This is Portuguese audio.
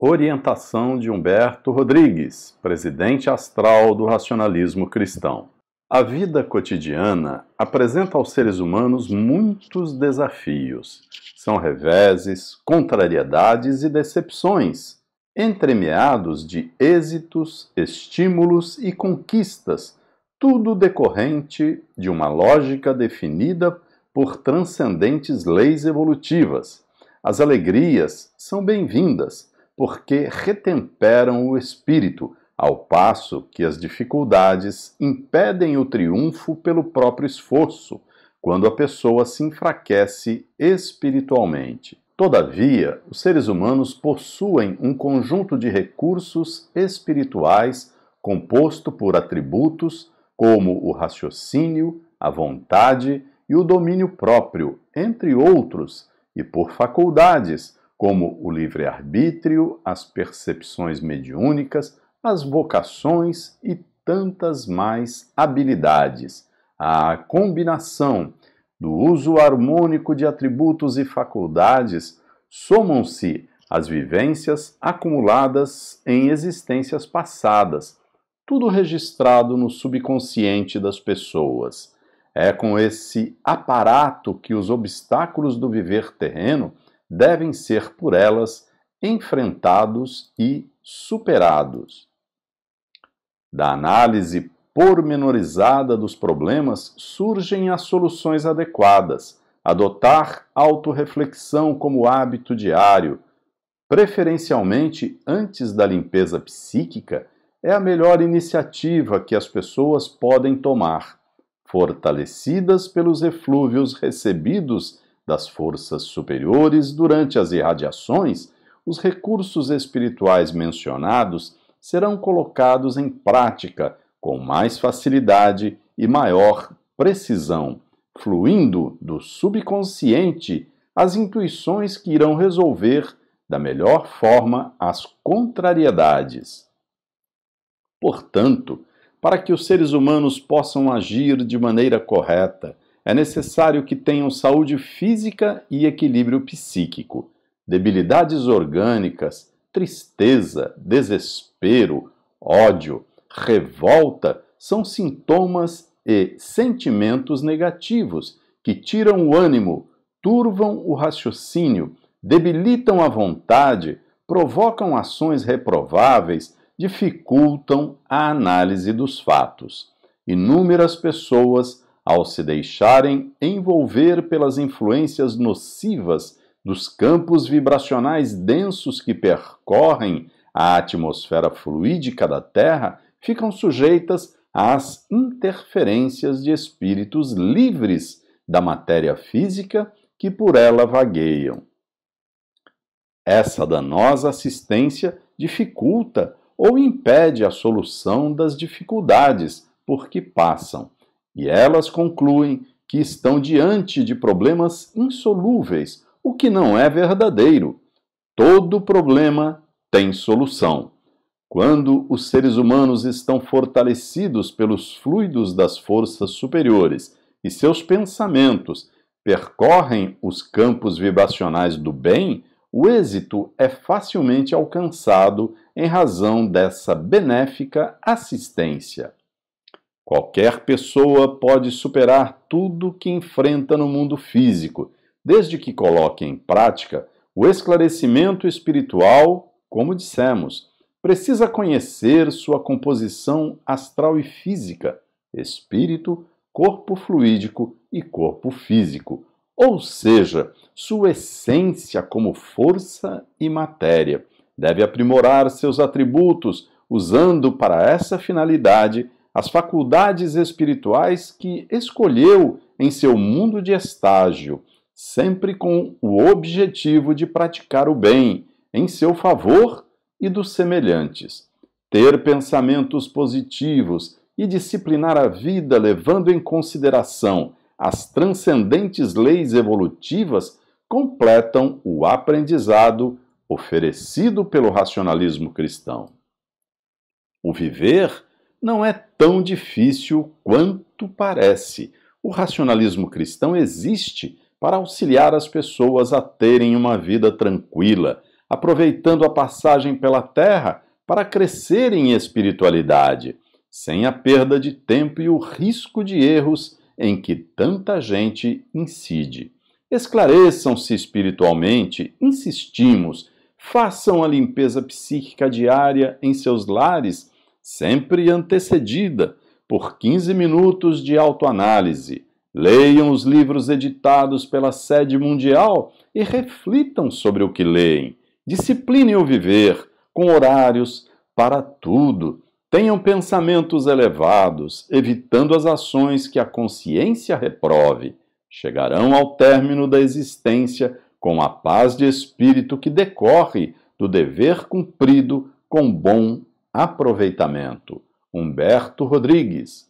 Orientação de Humberto Rodrigues, presidente astral do racionalismo cristão. A vida cotidiana apresenta aos seres humanos muitos desafios. São reveses, contrariedades e decepções, entremeados de êxitos, estímulos e conquistas, tudo decorrente de uma lógica definida por transcendentes leis evolutivas. As alegrias são bem-vindas porque retemperam o espírito, ao passo que as dificuldades impedem o triunfo pelo próprio esforço, quando a pessoa se enfraquece espiritualmente. Todavia, os seres humanos possuem um conjunto de recursos espirituais composto por atributos como o raciocínio, a vontade e o domínio próprio, entre outros, e por faculdades como o livre-arbítrio, as percepções mediúnicas, as vocações e tantas mais habilidades. A combinação do uso harmônico de atributos e faculdades somam-se às vivências acumuladas em existências passadas, tudo registrado no subconsciente das pessoas. É com esse aparato que os obstáculos do viver terreno devem ser por elas enfrentados e superados. Da análise pormenorizada dos problemas surgem as soluções adequadas. Adotar autorreflexão como hábito diário, preferencialmente antes da limpeza psíquica, é a melhor iniciativa que as pessoas podem tomar, fortalecidas pelos eflúvios recebidos das forças superiores durante as irradiações, os recursos espirituais mencionados serão colocados em prática com mais facilidade e maior precisão, fluindo do subconsciente as intuições que irão resolver da melhor forma as contrariedades. Portanto, para que os seres humanos possam agir de maneira correta, é necessário que tenham saúde física e equilíbrio psíquico. Debilidades orgânicas, tristeza, desespero, ódio, revolta são sintomas e sentimentos negativos que tiram o ânimo, turvam o raciocínio, debilitam a vontade, provocam ações reprováveis, dificultam a análise dos fatos. Inúmeras pessoas ao se deixarem envolver pelas influências nocivas dos campos vibracionais densos que percorrem a atmosfera fluídica da Terra, ficam sujeitas às interferências de espíritos livres da matéria física que por ela vagueiam. Essa danosa assistência dificulta ou impede a solução das dificuldades por que passam, e elas concluem que estão diante de problemas insolúveis, o que não é verdadeiro. Todo problema tem solução. Quando os seres humanos estão fortalecidos pelos fluidos das forças superiores e seus pensamentos percorrem os campos vibracionais do bem, o êxito é facilmente alcançado em razão dessa benéfica assistência. Qualquer pessoa pode superar tudo que enfrenta no mundo físico, desde que coloque em prática o esclarecimento espiritual, como dissemos. Precisa conhecer sua composição astral e física, espírito, corpo fluídico e corpo físico, ou seja, sua essência como força e matéria. Deve aprimorar seus atributos, usando para essa finalidade as faculdades espirituais que escolheu em seu mundo de estágio, sempre com o objetivo de praticar o bem em seu favor e dos semelhantes, ter pensamentos positivos e disciplinar a vida levando em consideração as transcendentes leis evolutivas completam o aprendizado oferecido pelo racionalismo cristão. O viver não é tão difícil quanto parece. O racionalismo cristão existe para auxiliar as pessoas a terem uma vida tranquila, aproveitando a passagem pela terra para crescerem em espiritualidade, sem a perda de tempo e o risco de erros em que tanta gente incide. Esclareçam-se espiritualmente, insistimos, façam a limpeza psíquica diária em seus lares sempre antecedida por 15 minutos de autoanálise. Leiam os livros editados pela sede mundial e reflitam sobre o que leem. Disciplinem o viver, com horários para tudo. Tenham pensamentos elevados, evitando as ações que a consciência reprove. Chegarão ao término da existência com a paz de espírito que decorre do dever cumprido com bom Aproveitamento, Humberto Rodrigues.